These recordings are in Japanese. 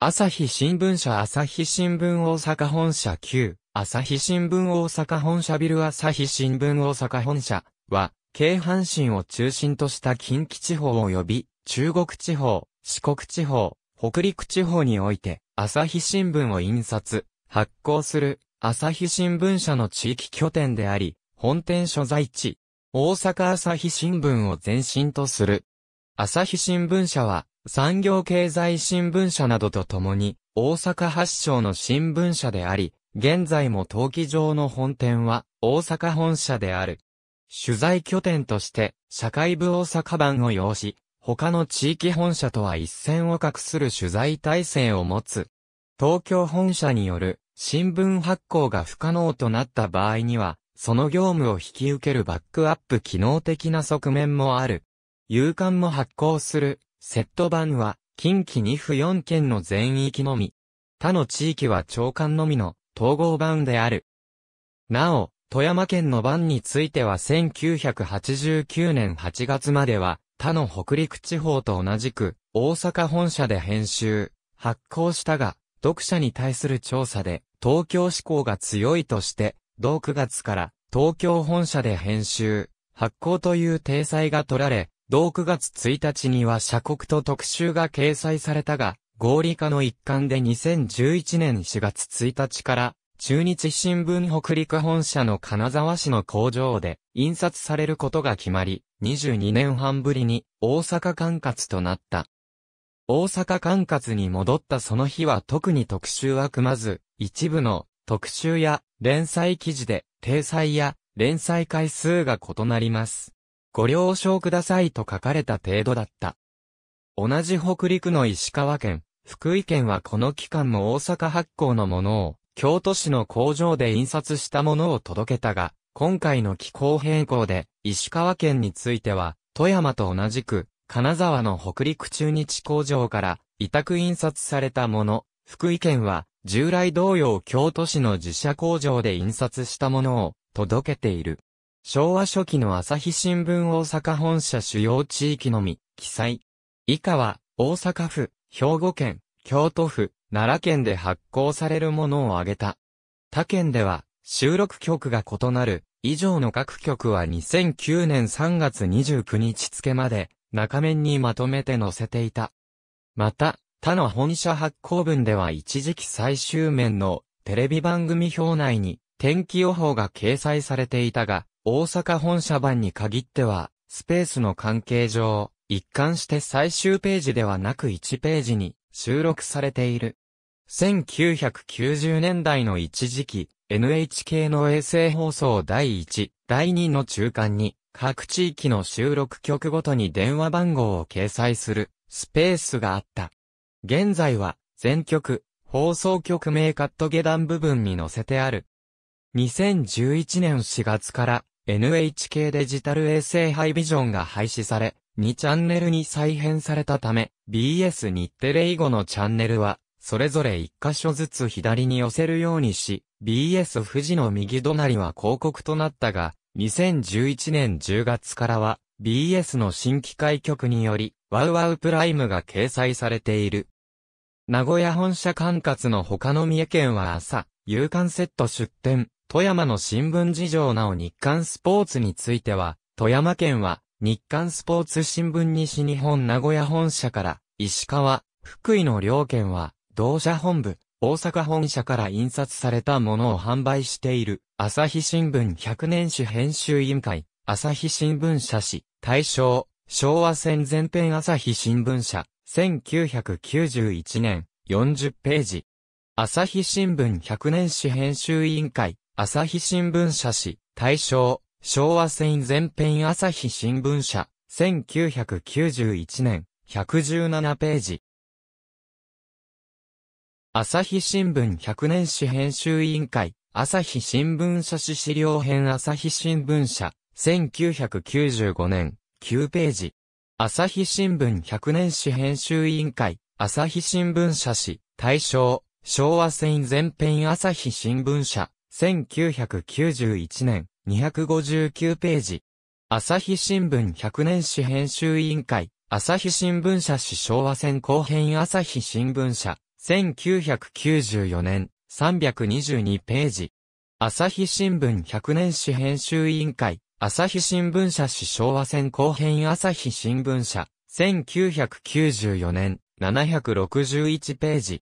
朝日新聞社朝日新聞大阪本社9、朝日新聞大阪本社ビル朝日新聞大阪本社は、京阪神を中心とした近畿地方及び、中国地方、四国地方、北陸地方において、朝日新聞を印刷、発行する、朝日新聞社の地域拠点であり、本店所在地、大阪朝日新聞を前身とする。朝日新聞社は、産業経済新聞社などとともに、大阪発祥の新聞社であり、現在も登記上の本店は、大阪本社である。取材拠点として、社会部大阪版を要し、他の地域本社とは一線を画する取材体制を持つ。東京本社による新聞発行が不可能となった場合には、その業務を引き受けるバックアップ機能的な側面もある。夕刊も発行するセット版は、近畿2府4県の全域のみ。他の地域は長官のみの統合版である。なお、富山県の版については1989年8月までは、他の北陸地方と同じく、大阪本社で編集、発行したが、読者に対する調査で、東京志向が強いとして、同9月から、東京本社で編集、発行という体裁が取られ、同9月1日には社国と特集が掲載されたが、合理化の一環で2011年4月1日から、中日新聞北陸本社の金沢市の工場で印刷されることが決まり、22年半ぶりに大阪管轄となった。大阪管轄に戻ったその日は特に特集は組まず、一部の特集や連載記事で、掲載や連載回数が異なります。ご了承くださいと書かれた程度だった。同じ北陸の石川県、福井県はこの期間も大阪発行のものを、京都市の工場で印刷したものを届けたが、今回の気候変更で、石川県については、富山と同じく、金沢の北陸中日工場から委託印刷されたもの、福井県は従来同様京都市の自社工場で印刷したものを届けている。昭和初期の朝日新聞大阪本社主要地域のみ、記載。以下は、大阪府、兵庫県、京都府、奈良県で発行されるものを挙げた。他県では、収録曲が異なる、以上の各局は2009年3月29日付まで、中面にまとめて載せていた。また、他の本社発行分では一時期最終面のテレビ番組表内に天気予報が掲載されていたが、大阪本社版に限っては、スペースの関係上、一貫して最終ページではなく1ページに収録されている。1990年代の一時期、NHK の衛星放送第1、第2の中間に、各地域の収録局ごとに電話番号を掲載するスペースがあった。現在は全局、放送局名カット下段部分に載せてある。2011年4月から NHK デジタル衛星ハイビジョンが廃止され、2チャンネルに再編されたため、BS 日テレ以後のチャンネルは、それぞれ1箇所ずつ左に寄せるようにし、BS 富士の右隣は広告となったが、2011年10月からは、BS の新規開局により、ワウワウプライムが掲載されている。名古屋本社管轄の他の三重県は朝、夕刊セット出店、富山の新聞事情なお日刊スポーツについては、富山県は日刊スポーツ新聞西日本名古屋本社から石川、福井の両県は同社本部、大阪本社から印刷されたものを販売している朝日新聞100年史編集委員会、朝日新聞社史、大正、昭和戦前編朝日新聞社、1991年、40ページ。朝日新聞100年史編集委員会、朝日新聞社史、大正、昭和戦前編朝日新聞社、1991年、117ページ。朝日新聞100年史編集委員会、朝日新聞社史資料編朝日新聞社、1995年、9ページ。朝日新聞100年史編集委員会、朝日新聞社史、大正、昭和戦前編朝日新聞社、1991年、259ページ。朝日新聞100年史編集委員会、朝日新聞社史昭和戦後編朝日新聞社、1994年、322ページ。朝日新聞100年史編集委員会、朝日新聞社史昭和戦後編朝日新聞社、1994年、761ページ。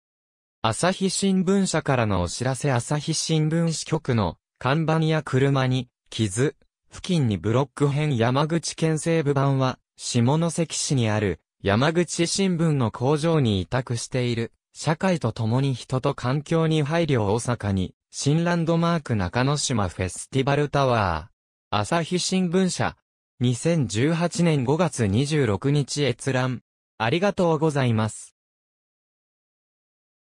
朝日新聞社からのお知らせ朝日新聞支局の看板や車に傷、付近にブロック編山口県西部版は下関市にある山口新聞の工場に委託している社会と共に人と環境に配慮大阪に新ランドマーク中之島フェスティバルタワー朝日新聞社2018年5月26日閲覧ありがとうございます。